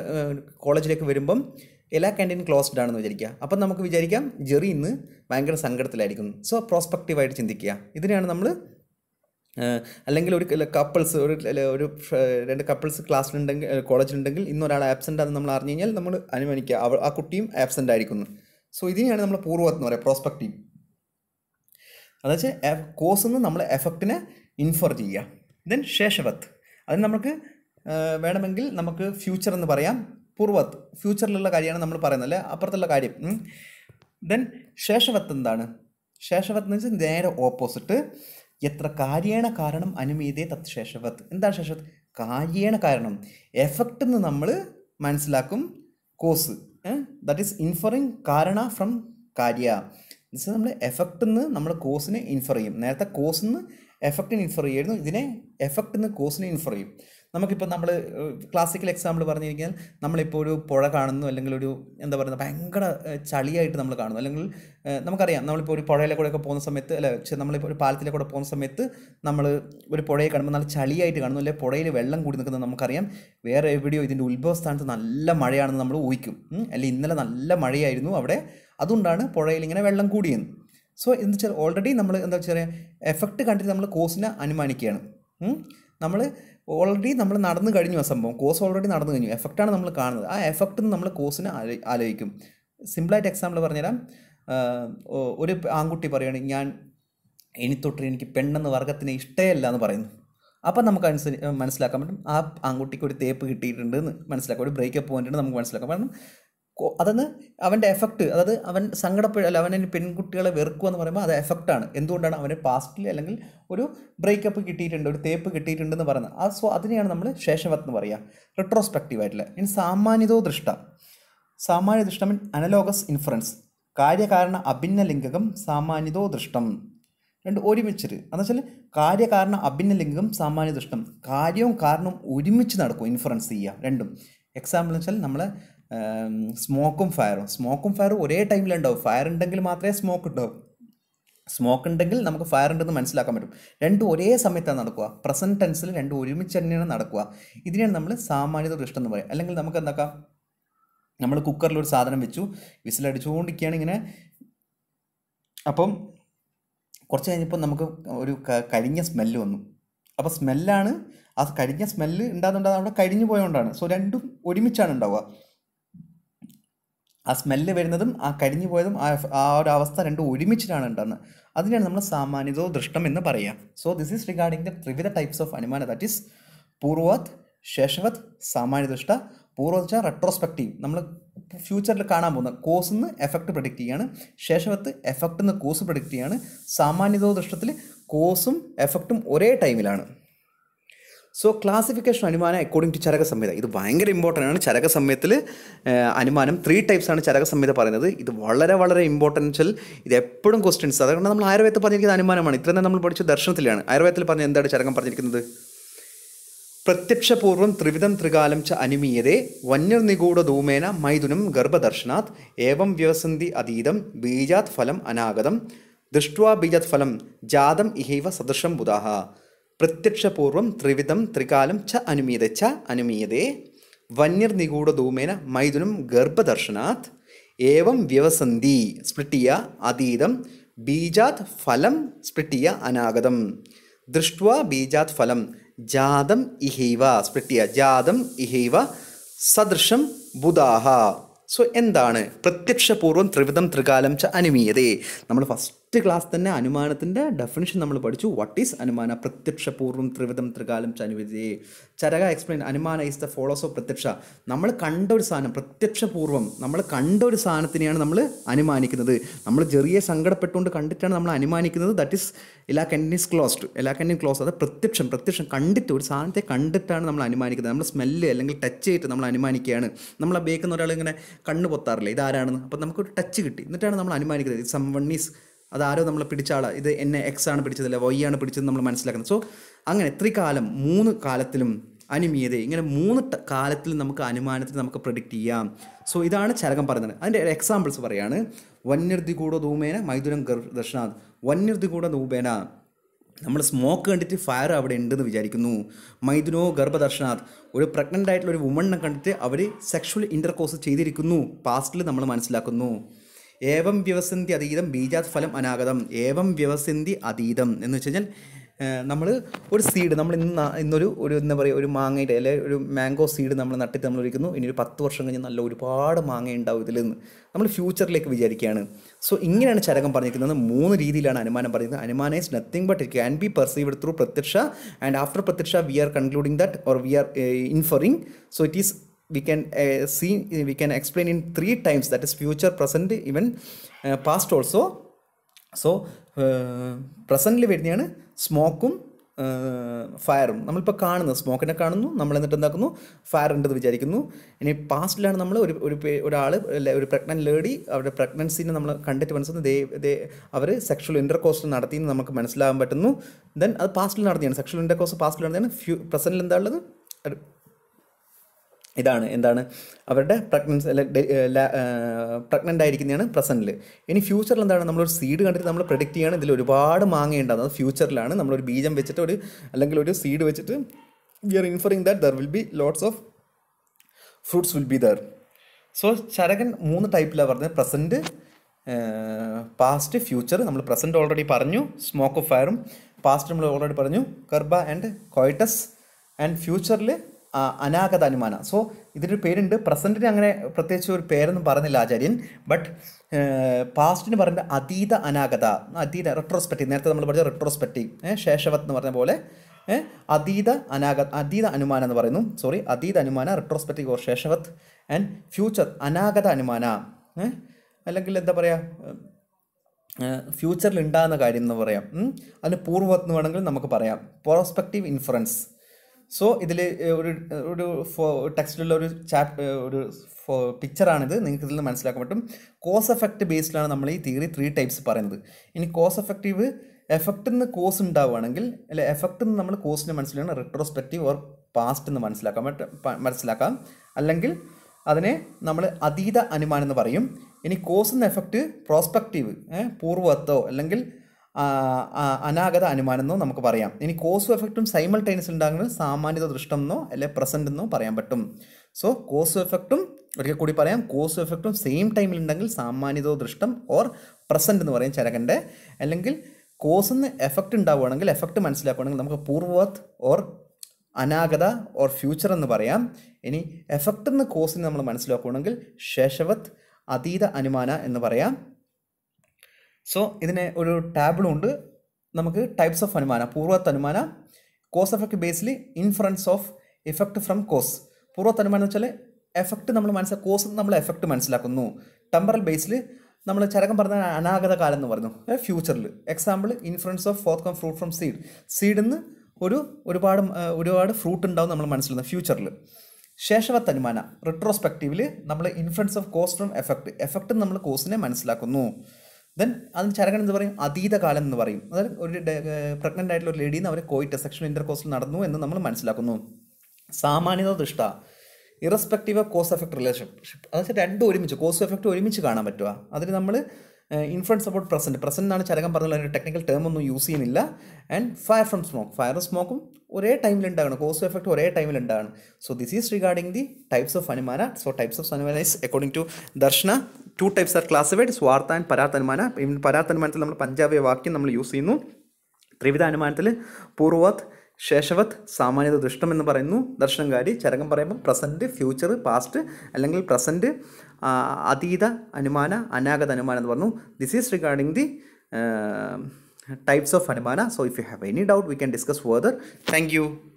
കോളേജിലേക്ക് വരുമ്പം എല്ലാ ക്യാൻറ്റീനും ക്ലോസ്ഡ് ആണെന്ന് വിചാരിക്കുക അപ്പം നമുക്ക് വിചാരിക്കാം ജെറി ഇന്ന് ഭയങ്കര സങ്കടത്തിലായിരിക്കും സോ പ്രോസ്പെക്റ്റീവായിട്ട് ചിന്തിക്കുക ഇതിനെയാണ് നമ്മൾ അല്ലെങ്കിൽ ഒരു കപ്പിൾസ് ഒരു ഒരു രണ്ട് കപ്പിൾസ് ക്ലാസ്സിലുണ്ടെങ്കിൽ കോളേജിലുണ്ടെങ്കിൽ ഇന്നൊരാൾ ആബ്സെൻ്റ് ആണെന്ന് നമ്മൾ അറിഞ്ഞു കഴിഞ്ഞാൽ നമ്മൾ അനുമാനിക്കുക അവൾ ആ കുട്ടിയും ആബ്സെൻ്റ് ആയിരിക്കുന്നു സോ ഇതിനെയാണ് നമ്മൾ പൂർവ്വത്ത് എന്ന് പറയുക പ്രോസ്പെക്റ്റീവ് അതായത് കോസ് നിന്ന് നമ്മൾ എഫക്റ്റിനെ ഇൻഫർ ചെയ്യുക ദെൻ ശേഷവത്ത് അത് നമുക്ക് വേണമെങ്കിൽ നമുക്ക് ഫ്യൂച്ചർ എന്ന് പറയാം പൂർവത്ത് ഫ്യൂച്ചറിലുള്ള കാര്യമാണ് നമ്മൾ പറയുന്നത് അല്ലേ അപ്പുറത്തുള്ള കാര്യം ദെൻ ശേഷവത്ത് എന്താണ് ശേഷവത്ത് എന്ന് വെച്ചാൽ നേരെ ഓപ്പോസിറ്റ് എത്ര കാര്യേണ കാരണം അനുമീതേ തത് ശേഷവത്ത് എന്താണ് ശേഷവത്ത് കാര്യേണ കാരണം എഫക്റ്റ് എന്ന് നമ്മൾ മനസ്സിലാക്കും കോസ് ദാറ്റ് ഈസ് ഇൻഫറിങ് കാരണ ഫ്രം കാര്യ എന്ന് വെച്ചാൽ നമ്മൾ എഫക്റ്റ് എന്ന് നമ്മൾ കോസിനെ ഇൻഫർ ചെയ്യും നേരത്തെ കോസ് എന്ന് എഫക്റ്റിന് ഇൻഫർ ചെയ്യുമായിരുന്നു ഇതിനെ എഫക്റ്റ് എന്ന് കോസിനെ ഇൻഫർ ചെയ്യും നമുക്കിപ്പോൾ നമ്മൾ ക്ലാസിക്കൽ എക്സാമ്പിൾ പറഞ്ഞു കഴിഞ്ഞാൽ നമ്മളിപ്പോൾ ഒരു പുഴ കാണുന്നു അല്ലെങ്കിൽ ഒരു എന്താ പറയുക ഭയങ്കര ചളിയായിട്ട് നമ്മൾ കാണുന്നു അല്ലെങ്കിൽ നമുക്കറിയാം നമ്മളിപ്പോൾ ഒരു പുഴയിലെ കൂടെ ഒക്കെ പോകുന്ന സമയത്ത് അല്ല നമ്മളിപ്പോൾ ഒരു പാലത്തിലെ കൂടെ പോകുന്ന സമയത്ത് നമ്മൾ ഒരു പുഴയെ കാണുമ്പോൾ നല്ല ചളിയായിട്ട് കാണുന്നു അല്ലെങ്കിൽ പുഴയിൽ വെള്ളം കൂടി നിൽക്കുന്നത് നമുക്കറിയാം വേറെ എവിടെയോ ഇതിൻ്റെ ഉത്ഭവസ്ഥാനത്ത് നല്ല മഴയാണെന്ന് നമ്മൾ ഊഹിക്കും അല്ലെങ്കിൽ ഇന്നലെ നല്ല മഴയായിരുന്നു അവിടെ അതുകൊണ്ടാണ് പുഴയിൽ ഇങ്ങനെ വെള്ളം കൂടിയെന്ന് സോ എന്ന് വെച്ചാൽ ഓൾറെഡി നമ്മൾ എന്താ വെച്ചാൽ എഫക്റ്റ് കണ്ടിട്ട് നമ്മൾ കോസിനെ അനുമാനിക്കുകയാണ് നമ്മൾ ഓൾറെഡി നമ്മൾ നടന്നു കഴിഞ്ഞു ആ സംഭവം കോസ് ഓൾറെഡി നടന്നു കഴിഞ്ഞു എഫക്റ്റാണ് നമ്മൾ കാണുന്നത് ആ എഫക്റ്റ് നമ്മൾ കോസിനെ ആലോചിക്കും സിമ്പിളായിട്ട് എക്സാമ്പിൾ പറഞ്ഞുതരാം ഒരു ആൺകുട്ടി പറയുകയാണെങ്കിൽ ഞാൻ ഇനി തൊട്ട് എനിക്ക് പെണ്ണെന്ന് വർഗത്തിന് ഇഷ്ടമല്ല എന്ന് പറയുന്നു അപ്പം നമുക്ക് അനുസരി മനസ്സിലാക്കാൻ പറ്റും ആ ആൺകുട്ടിക്ക് ഒരു തേപ്പ് കിട്ടിയിട്ടുണ്ട് എന്ന് മനസ്സിലാക്കാം ഒരു ബ്രേക്കപ്പ് പോയിട്ടുണ്ട് നമുക്ക് മനസ്സിലാക്കാം കാരണം അതെന്ന് അവൻ്റെ എഫക്റ്റ് അതായത് അവൻ സങ്കടപ്പെടുക അല്ല അവനെ പെൺകുട്ടികളെ വെറുക്കുക എന്ന് പറയുമ്പോൾ അത് എഫക്റ്റാണ് എന്തുകൊണ്ടാണ് അവന് പാസ്റ്റിൽ അല്ലെങ്കിൽ ഒരു ബ്രേക്കപ്പ് കിട്ടിയിട്ടുണ്ട് ഒരു തേപ്പ് കിട്ടിയിട്ടുണ്ടെന്ന് പറയുന്നത് ആ സോ അതിനെയാണ് നമ്മൾ ശേഷവത്ത് എന്ന് പറയുക ആയിട്ടുള്ള ഇനി സാമാന്യതോ ദൃഷ്ട സാമാന്യ ദൃഷ്ടം മീൻ അനലോഗസ് ഇൻഫറൻസ് കാര്യകാരണ ലിംഗകം സാമാന്യതോ ദൃഷ്ടം രണ്ട് ഒരുമിച്ചിട്ട് എന്ന് വെച്ചാൽ കാര്യകാരണ അഭിന്നലിംഗം സാമാന്യ ദൃഷ്ടം കാര്യവും കാരണവും ഒരുമിച്ച് നടക്കും ഇൻഫറൻസ് ചെയ്യുക രണ്ടും എക്സാമ്പിൾ എന്ന് വെച്ചാൽ നമ്മളെ സ്മോക്കും ഫയറും സ്മോക്കും ഫയറും ഒരേ ടൈമിലുണ്ടാവും ഫയർ ഉണ്ടെങ്കിൽ മാത്രമേ സ്മോക്ക് ഉണ്ടാവും സ്മോക്ക് ഉണ്ടെങ്കിൽ നമുക്ക് ഫയർ ഉണ്ടെന്ന് മനസ്സിലാക്കാൻ പറ്റും രണ്ടും ഒരേ സമയത്താണ് നടക്കുക പ്രസൻറ്റ് ടെൻസിൽ രണ്ടും ഒരുമിച്ച് തന്നെയാണ് നടക്കുക ഇതിനെയാണ് നമ്മൾ സാമാന്യത ദൃഷ്ടം എന്ന് പറയുക അല്ലെങ്കിൽ നമുക്ക് എന്താക്കാം നമ്മൾ കുക്കറിൽ ഒരു സാധനം വെച്ചു വിസിലടിച്ചുകൊണ്ടിരിക്കുകയാണ് ഇങ്ങനെ അപ്പം കുറച്ച് കഴിഞ്ഞപ്പോൾ നമുക്ക് ഒരു കരിഞ്ഞ സ്മെല്ല് വന്നു അപ്പോൾ സ്മെല്ലാണ് ആ കരിഞ്ഞ സ്മെല്ല് ഉണ്ടാകുന്നുണ്ടാകുന്നത് അവിടെ കരിഞ്ഞു പോയതുകൊണ്ടാണ് സോ രണ്ടും ഒരുമിച്ചാണ് ഉണ്ടാവുക ആ സ്മെല്ല് വരുന്നതും ആ കരിഞ്ഞു പോയതും ആ ഒരു അവസ്ഥ രണ്ടും ഒരുമിച്ചിട്ടാണ് ഉണ്ടെന്ന് അതിനാണ് നമ്മൾ സാമാന്യതോ ദൃഷ്ടം എന്ന് പറയുക so this is regarding the ത്രിവിധ ടൈപ്സ് ഓഫ് അനുമാന ദാറ്റ് ഈസ് പൂർവത് ശേഷവത് സാമാന്യദൃഷ്ട പൂർവ്വം വെച്ചാൽ റെട്രോസ്പെക്റ്റീവ് നമ്മൾ ഫ്യൂച്ചറിൽ കാണാൻ പോകുന്ന കോസ് നിന്ന് എഫക്റ്റ് പ്രൊഡിക്റ്റ് ചെയ്യാണ് ശേഷവത്ത് എഫക്റ്റ് നിന്ന് കോസ് പ്രൊഡിക്റ്റ് ചെയ്യാണ് സാമാന്യതോ ദൃഷ്ടത്തിൽ കോസും എഫക്റ്റും ഒരേ ടൈമിലാണ് സോ ക്ലാസിഫിക്കേഷൻ അനുമാനം അക്കോർഡിംഗ് ടു ചരക സംഹിത ഇത് ഭയങ്കര ഇമ്പോർട്ടൻ്റ് ആണ് ചരക സംഹിതത്തിൽ അനുമാനം ത്രീ ടൈപ്സ് ആണ് ചരക സംഹിത പറയുന്നത് ഇത് വളരെ വളരെ ഇമ്പോർട്ടൻഷ്യൽ ഇത് എപ്പോഴും ക്വസ്റ്റ്യൻസ് അതുകൊണ്ട് നമ്മൾ ആയുർവേദത്തിൽ പറഞ്ഞിരിക്കുന്ന അനുമാനമാണ് ഇത്ര നമ്മൾ പഠിച്ച ദർശനത്തിലാണ് ആയുർവേദത്തിൽ പറഞ്ഞ എന്താണ് ചരകം പറഞ്ഞിരിക്കുന്നത് പ്രത്യക്ഷപൂർവം ത്രിവിധം ത്രികാലം ച അനുമീയതേ വന്യർനിഗൂഢ ധൂമേന മൈഥുനം ഗർഭദർശനാത് ഏവം വ്യവസന്ധി അതീതം ബീജാത് ഫലം അനാഗതം ദൃഷ്ട്വാ ബീജാത് ഫലം ജാതം ഇഹൈവ സദൃശം ബുധാഹ പ്രത്യക്ഷപൂർവം ത്രിവിധം ത്രികാലം ച അനുമീത ച അനുമീയതേ നിഗൂഢധൂമേന മൈഥുനം ഗർഭദർശനാത് ഏവം വ്യവസന്ധി സ്മൃട്ടിയ അതീതം ബീജാത് ഫലം സ്മൃട്ടിയ അനാഗതം ദൃഷ്ട ബീജാത് ഫലം ജാതം ഇഹൈവ സ്മൃട്ടിയ ജാതം ഇഹൈവ സദൃശം ബുധാഹ സോ എന്താണ് പ്രത്യക്ഷപൂർവം ത്രിവിധം ത്രികാലം ച അനുമീയതേ നമ്മൾ ഫസ്റ്റ് ഫസ്റ്റ് ക്ലാസ് തന്നെ അനുമാനത്തിൻ്റെ ഡെഫിനിഷൻ നമ്മൾ പഠിച്ചു വട്ട് ഈസ് അനുമാന പൂർവ്വം ത്രിവിധം ത്രികാലം ചനുവിധേ ചരക എക്സ്പ്ലെയിൻ അനുമാന ഈസ് ദ ഫോളോസ് ഓഫ് പ്രത്യക്ഷ നമ്മൾ കണ്ട ഒരു സാധനം പ്രത്യക്ഷപൂർവ്വം നമ്മൾ കണ്ട ഒരു സാധനത്തിനെയാണ് നമ്മൾ അനുമാനിക്കുന്നത് നമ്മൾ ചെറിയ സങ്കടപ്പെട്ടുകൊണ്ട് കണ്ടിട്ടാണ് നമ്മൾ അനുമാനിക്കുന്നത് ദറ്റ് ഈസ് എല്ലാ കൻഡിനീസ് ക്ലോസ്ഡ് എല്ലാ കൻഡിൻ ക്ലോസ് അത് പ്രത്യക്ഷം പ്രത്യക്ഷം കണ്ടിട്ട് ഒരു സാധനത്തെ കണ്ടിട്ടാണ് നമ്മൾ അനുമാനിക്കുന്നത് നമ്മൾ സ്മെല്ല് അല്ലെങ്കിൽ ടച്ച് ചെയ്തിട്ട് നമ്മൾ അനുമാനിക്കുകയാണ് നമ്മൾ ബേക്കുന്ന ഒരാൾ ഇങ്ങനെ കണ്ണ് പൊത്താറില്ല ഇതാരാണെന്ന് അപ്പോൾ നമുക്കൊരു ടച്ച് കിട്ടി എന്നിട്ടാണ് നമ്മൾ അനുമാനിക്കുന്നത് സം വൺ ഈസ് അതാരോ നമ്മളെ പിടിച്ചാള ഇത് എന്നെ എക്സ് ആണ് പിടിച്ചത് വൈ ആണ് പിടിച്ചത് നമ്മൾ മനസ്സിലാക്കുന്നത് സോ അങ്ങനെ ത്രികാലം മൂന്ന് കാലത്തിലും അനിമീയത ഇങ്ങനെ മൂന്ന് കാലത്തിൽ നമുക്ക് അനുമാനത്തിൽ നമുക്ക് പ്രൊഡിക്റ്റ് ചെയ്യാം സോ ഇതാണ് ചരകം പറയുന്നത് അതിൻ്റെ എക്സാമ്പിൾസ് പറയാണ് വന്യർദികൂട ധൂമേന മൈഥുരം ദർശനാഥ് വന്യർദികൂട ധൂമേന നമ്മൾ സ്മോക്ക് കണ്ടിട്ട് ഫയർ അവിടെ ഉണ്ടെന്ന് വിചാരിക്കുന്നു മൈദുനോ ഗർഭദർശനാഥ് ഒരു പ്രഗ്നൻ്റ് ആയിട്ടുള്ള ഒരു വുമണ്ണെ കണ്ടിട്ട് അവർ സെക്ഷൽ ഇൻ്റർകോഴ്സ് ചെയ്തിരിക്കുന്നു പാസ്റ്റിൽ നമ്മൾ മനസ്സിലാക്കുന്നു ഏവം വ്യവസന്ധി അതീതം ബീജാത് ഫലം അനാഗതം ഏവം വ്യവസന്ധി അതീതം എന്ന് വെച്ച് കഴിഞ്ഞാൽ നമ്മൾ ഒരു സീഡ് നമ്മൾ ഇന്ന് ഇന്നൊരു ഒരു എന്താ പറയുക ഒരു മാങ്ങയുടെ അല്ലെങ്കിൽ ഒരു മാംഗോ സീഡ് നമ്മൾ നട്ടിട്ട് നമ്മൾ ഒഴിക്കുന്നു ഇനി ഒരു പത്ത് വർഷം കഴിഞ്ഞ് നല്ല ഒരുപാട് മാങ്ങ ഉണ്ടാവും ഇതിൽ നിന്ന് നമ്മൾ ഫ്യൂച്ചറിലേക്ക് വിചാരിക്കുകയാണ് സോ ഇങ്ങനെയാണ് ചരകം പറഞ്ഞിരിക്കുന്നത് മൂന്ന് രീതിയിലാണ് അനുമാനം പറയുന്നത് anumanam is nothing but it can be perceived through pratyaksha and after pratyaksha we are concluding that or we are inferring so it is we can uh, we can explain in three times times is future present present past also so പ്രസൻറ്റിൽ വരുന്നതാണ് സ്മോക്കും ഫയറും uh, നമ്മളിപ്പോൾ കാണുന്നത് സ്മോക്കിനെ കാണുന്നു നമ്മൾ എന്നിട്ട് എന്താക്കുന്നു fire ഉണ്ടെന്ന് വിചാരിക്കുന്നു ഇനി പാസ്റ്റിലാണ് നമ്മൾ ഒരു ഒരു ഒരാൾ ഒരു പ്രഗ്നൻറ്റ് ലേഡി അവരുടെ പ്രഗ്നൻസിനെ നമ്മൾ കണ്ടിട്ട് മനസ്സിലാക്കുന്നു ദേ ദേ അവർ സെക്ഷൽ ഇൻ്റർകോസ്റ്റ് നടത്തി എന്ന് നമുക്ക് മനസ്സിലാകാൻ പറ്റുന്നു ദെൻ അത് പാസ്റ്റിൽ നടത്തിയാണ് സെക്ഷൽ ഇൻ്റർകോസ്റ്റ് പാസ്റ്റിൽ നടത്തിയാണ് ഫ്യൂ പ്രസൻറ്റിൽ എന്താ ഉള്ളത് ഇതാണ് എന്താണ് അവരുടെ പ്രഗ്നൻസ് പ്രഗ്നൻ്റ് ആയിരിക്കുന്നതാണ് പ്രസൻറ്റിൽ ഇനി ഫ്യൂച്ചറിൽ എന്താണ് നമ്മളൊരു സീഡ് കണ്ടിട്ട് നമ്മൾ പ്രൊഡിക്റ്റ് ചെയ്യണം ഇതിൽ ഒരുപാട് മാങ്ങ ഉണ്ടാകുന്നത് അത് ഫ്യൂച്ചറിലാണ് നമ്മളൊരു ബീജം വെച്ചിട്ട് ഒരു അല്ലെങ്കിൽ ഒരു സീഡ് വെച്ചിട്ട് we are inferring that there will be lots of fruits will be there so Charakan മൂന്ന് ടൈപ്പിലാണ് പറഞ്ഞത് പ്രസൻറ്റ് പാസ്റ്റ് ഫ്യൂച്ചർ നമ്മൾ പ്രസൻറ്റ് ഓൾറെഡി പറഞ്ഞു സ്മോക്ക് ഓഫ് ഫയറും പാസ്റ്റ് നമ്മൾ ഓൾറെഡി പറഞ്ഞു കർബ ആൻഡ് കോയിട്ടസ് ആൻഡ് ഫ്യൂച്ചറിൽ അനാഗത അനുമാന സോ ഇതിൻ്റെ പേരുണ്ട് പ്രസൻറ്റിന് അങ്ങനെ പ്രത്യേകിച്ച് ഒരു പേരൊന്നും പറഞ്ഞില്ല ആചാര്യൻ ബട്ട് പാസ്റ്റിന് പറയുന്നത് അതീത അനാഗത അതീത റെട്രോസ്പെക്റ്റീവ് നേരത്തെ നമ്മൾ പറഞ്ഞ റെട്രോസ്പെക്റ്റീവ് ശേഷവത്ത് എന്ന് പറഞ്ഞ പോലെ അതീത അനാഗ അതീത അനുമാനം എന്ന് പറയുന്നു സോറി അതീത അനുമാന റെട്രോസ്പെക്റ്റീവ് ഓർ ശേഷവത്ത് ആൻഡ് ഫ്യൂച്ചർ അനാഗത അനുമാന അല്ലെങ്കിൽ എന്താ പറയുക ഫ്യൂച്ചറിൽ ഉണ്ടാകുന്ന കാര്യം എന്ന് പറയാം അതിന് പൂർവ്വത്ത് എന്ന് വേണമെങ്കിൽ നമുക്ക് പറയാം പ്രോസ്പെക്റ്റീവ് ഇൻഫറൻസ് സോ ഇതിൽ ഒരു ഒരു ടെക്സ്റ്റിലുള്ള ഒരു ചാറ്റ് ഒരു പിക്ചറാണിത് നിങ്ങൾക്ക് ഇതിൽ നിന്ന് മനസ്സിലാക്കാൻ പറ്റും കോസ് എഫക്റ്റ് ബേസ്ഡിലാണ് നമ്മൾ ഈ തിയറി ത്രീ ടൈപ്സ് പറയുന്നത് ഇനി കോസ് എഫക്റ്റീവ് എഫക്റ്റിൽ നിന്ന് കോസ് ഉണ്ടാവുകയാണെങ്കിൽ അല്ലെ എഫക്റ്റിൽ നിന്ന് നമ്മൾ കോസിനെ മനസ്സിലാണ് റിട്രോസ്പെക്റ്റീവ് ഓർ പാസ്റ്റ് എന്ന് മനസ്സിലാക്കാൻ മനസ്സിലാക്കാം അല്ലെങ്കിൽ അതിനെ നമ്മൾ അതീത അനുമാനം എന്ന് പറയും ഇനി കോസ് എന്ന എഫക്റ്റ് പ്രോസ്പെക്റ്റീവ് പൂർവ്വത്തോ അല്ലെങ്കിൽ അനാഗത അനുമാനം എന്നോ നമുക്ക് പറയാം ഇനി കോസു എഫക്റ്റും സൈമൾട്ടൈനസ് ഉണ്ടാകുന്നത് സാമാന്യത ദൃഷ്ടം എന്നോ അല്ലെ പ്രസന്റ് എന്നോ പറയാൻ പറ്റും സോ കോസു എഫക്റ്റും ഒരിക്കൽ കൂടി പറയാം കോസു എഫക്റ്റും സെയിം ടൈമിൽ ഉണ്ടെങ്കിൽ സാമാന്യതോ ദൃഷ്ടം ഓർ പ്രസന്റ് എന്ന് പറയും ചരകൻ്റെ അല്ലെങ്കിൽ കോസ് എഫക്റ്റ് ഉണ്ടാവുകയാണെങ്കിൽ എഫക്റ്റ് മനസ്സിലാക്കുകയാണെങ്കിൽ നമുക്ക് പൂർവത് ഓർ അനാഗത ഓർ ഫ്യൂച്ചർ എന്ന് പറയാം ഇനി എഫക്റ്റ് എന്ന് കോസിന് നമ്മൾ മനസ്സിലാക്കുകയാണെങ്കിൽ ശേഷവത് അതീത അനുമാന എന്ന് പറയാം സോ ഇതിന് ഒരു ടാബിളും ഉണ്ട് നമുക്ക് ടൈപ്സ് ഓഫ് അനുമാന അനുമാന cause effect basically inference of effect from cause അനുമാനം വെച്ചാൽ എഫക്റ്റ് നമ്മൾ മനസ്സിലാക്കുക കോസ് നമ്മൾ എഫക്റ്റ് മനസ്സിലാക്കുന്നു ടെമ്പറൽ ബേസിൽ നമ്മൾ ചരകം പറഞ്ഞ അനാഗത കാലം എന്ന് പറഞ്ഞു ഫ്യൂച്ചറിൽ example influence of forth come fruit from seed സീഡിൽ നിന്ന് ഒരു ഒരുപാട് ഒരുപാട് ഫ്രൂട്ട് ഉണ്ടാവും നമ്മൾ മനസ്സിലാക്കുന്നത് ഫ്യൂച്ചറിൽ ശേഷവത്ത് അനുമാനം റിട്രോസ്പെക്റ്റീവിൽ നമ്മൾ influence of cause from effect effect നമ്മൾ കോസിനെ മനസ്സിലാക്കുന്നു ദെൻ അതിന് ചരകൻ എന്ന് പറയും അതീതകാലം എന്ന് പറയും അതായത് ഒരു പ്രഗ്നൻ്റ് ആയിട്ടുള്ള ഒരു ലേഡിന്ന് അവർ കോയിറ്റ് സെക്ഷൽ ഇൻ്റർകോസ്റ്റിൽ നടന്നു എന്ന് നമ്മൾ മനസ്സിലാക്കുന്നു സാമാന്യത ദൃഷ്ട irrespective of cause effect relationship അതായത് രണ്ടും ഒരുമിച്ച് കോസ് എഫക്റ്റ് ഒരുമിച്ച് കാണാൻ പറ്റുക അതിന് നമ്മൾ ഇൻഫ്ലുവൻസ് അബൌട്ട് പ്രസൻറ്റ് പ്രസൻറ്റ് എന്നാണ് ചരകം പറഞ്ഞത് അതിൻ്റെ ടെക്നിക്കൽ ടേം ഒന്നും യൂസ് ചെയ്യുന്നില്ല and fire from smoke fire സ്മോക്കും ഒരേ ടൈമിൽ ഉണ്ടാകണം കോസ് എഫക്റ്റ് ഒരേ ടൈമിൽ ഉണ്ടാകണം so this is regarding the types of anumana so types of anumana is according to darshana two types are classified swartha and pararthanumana അനുമാനത്തിൽ നമ്മൾ പഞ്ചാബി വാക്യം നമ്മൾ യൂസ് ചെയ്യുന്നു ത്രിവിധ അനുമാനത്തിൽ പൂർവത് ശേഷവത് സാമാന്യത ദുഷ്ടം എന്ന് പറയുന്നു ദർശനകാരി ചരകം പറയുമ്പോൾ പ്രസൻറ്റ് ഫ്യൂച്ചർ പാസ്റ്റ് അല്ലെങ്കിൽ present Adida, Animana, Anagat Animana, Varnu. This is regarding the types of Animana. So, if you have any doubt, we can discuss further. Thank you.